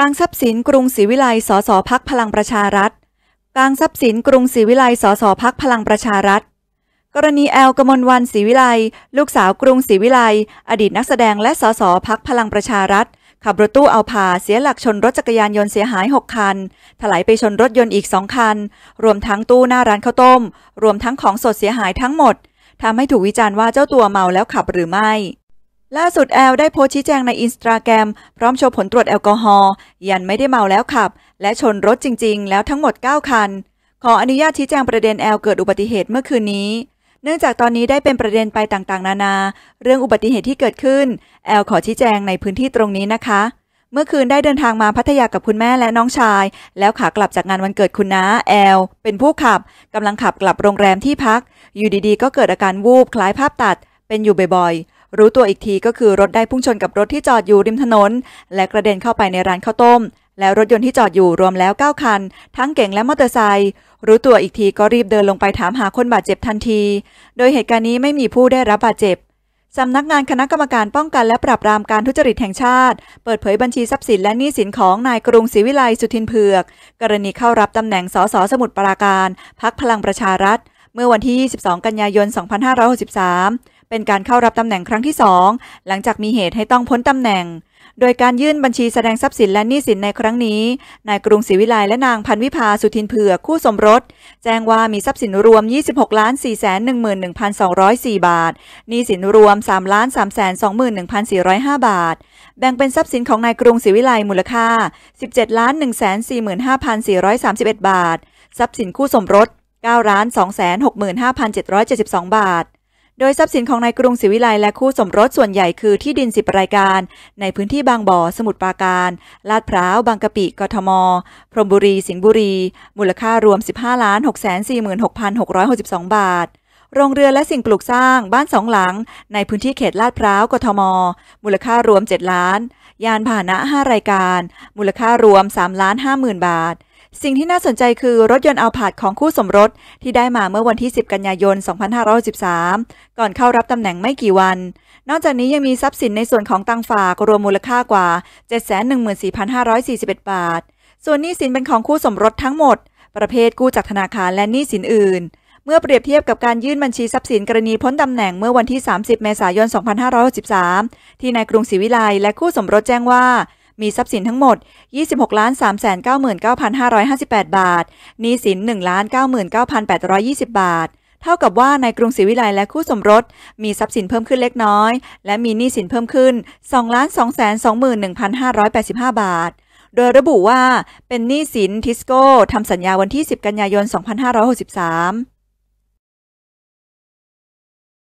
กลางทรัพย์สินกรุงศรีวิไล สสพักพลังประชารัฐกลางทรัพย์สินกรุงศรีวิไล สสพักพลังประชารัฐ กรณีแอลกมลวันศรีวิไล ลูกสาวกรุงศรีวิไล อดีตนักแสดงและสสพักพลังประชารัฐ ขับรถตู้เอาผาเสียหลักชนรถจักรยานยนต์เสียหาย 6 คันถลายไปชนรถยนต์อีกสองคัน รวมทั้งตู้หน้าร้านข้าวต้ม รวมทั้งของสดเสียหายทั้งหมดทำให้ถูกวิจารณ์ว่าเจ้าตัวเมาแล้วขับหรือไม่ล่าสุดแอลได้โพสชี้แจงในอินสตาแกรมพร้อมโชว์ผลตรวจแอลกอฮอล์ยันไม่ได้เมาแล้วขับ และชนรถจริง ๆ แล้วทั้งหมด 9 คัน ขออนุญาตชี้แจงประเด็นแอล เกิดอุบัติเหตุเมื่อคืนนี้ เนื่องจากตอนนี้ได้เป็นประเด็นไปต่างๆ นานา เรื่องอุบัติเหตุที่เกิดขึ้น แอลขอชี้แจงในพื้นที่ตรงนี้นะคะ เมื่อคืนได้เดินทางมาพัทยากับคุณแม่และน้องชาย แล้วขากลับจากงานวันเกิดคุณน้าแอล เป็นผู้ขับกำลังขับกลับโรงแรมที่พักอยู่ดีๆ ก็เกิดอาการวูบคล้ายภาพตัด เป็นอยู่บ่อยๆรู้ตัวอีกทีก็คือรถได้พุ่งชนกับรถที่จอดอยู่ริมถนน และกระเด็นเข้าไปในร้านข้าวต้ม และรถยนต์ที่จอดอยู่รวมแล้ว9คัน ทั้งเก่งและมอเตอร์ไซค์รู้ตัวอีกทีก็รีบเดินลงไปถามหาคนบาดเจ็บทันที โดยเหตุการณ์นี้ไม่มีผู้ได้รับบาดเจ็บสำนักงานคณะกรรมการป้องกันและปราบปรามการทุจริตแห่งชาติเปิดเผยบัญชีทรัพย์สินและหนี้สินของนายกรุงศรีวิไลสุทินเผือก กรณีเข้ารับตำแหน่งสสสมุทรปราการพักพลังประชารัฐ เมื่อวันที่ 22 กันยายน 2563เป็นการเข้ารับตำแหน่งครั้งที่ 2 หลังจากมีเหตุให้ต้องพ้นตำแหน่ง โดยการยื่นบัญชีแสดงทรัพย์สินและหนี้สินในครั้งนี้นายกรุงศรีวิไลและนางพันวิภาสุทินเผือกคู่สมรสแจ้งว่ามีทรัพย์สินรวม 26ล้าน4 1 1 2 0 4 บาทหนี้สินรวม3ล้าน3 2 1 4 0 5 บาท แบ่งเป็นทรัพย์สินของนายกรุงศรีวิไลมูลค่า 17ล้าน1 4 5 4 3 1บาท ทรัพย์สินคู่สมรส9ล้าน2 6 5 7 7 2 บาทโดยทรัพย์สินของนายกรุงศรีวิไลและคู่สมรสส่วนใหญ่คือที่ดินสิบรายการ ในพื้นที่บางบ่อสมุทรปราการ ลาดพร้าว บางกะปิกทม พรมบุรีสิงห์บุรี มูลค่ารวม 15ล้าน6 4 6 6 6 2 บาท โรงเรือและสิ่งปลูกสร้างบ้านสองหลังในพื้นที่เขตลาดพร้าวกทม มูลค่ารวม7ล้านยานพาหนะ 5 รายการ มูลค่ารวม3ล้าน50,000 บาทสิ่งที่น่าสนใจคือรถยนต์อัลพาดของคู่สมรสที่ได้มาเมื่อวันที่ 10 กันยายน 2513 ก่อนเข้ารับตำแหน่งไม่กี่วัน นอกจากนี้ยังมีทรัพย์สินในส่วนของตังฝากรวมมูลค่ากว่า 714,541 บาท ส่วนหนี้สินเป็นของคู่สมรสทั้งหมด ประเภทกู้จากธนาคารและหนี้สินอื่น เมื่อเปรียบเทียบกับการยื่นบัญชีทรัพย์สินกรณีพ้นตำแหน่งเมื่อวันที่ 30 เมษายน 2563ที่นายกรุงศรีวิไลและคู่สมรสแจ้งว่ามีทรัพย์สินทั้งหมด 26ล้าน3 9 9 5 5 8 บาท หนี้สิน1ล้าน99,820 บาท เท่ากับว่าในกรุงศรีวิไลและคู่สมรสมีทรัพย์สินเพิ่มขึ้นเล็กน้อย และมีหนี้สินเพิ่มขึ้น2ล้าน2 2 1 5 8 5 บาท โดยระบุว่าเป็นหนี้สินทิสโก้ทำสัญญาวันที่ 10 กันยายน 2563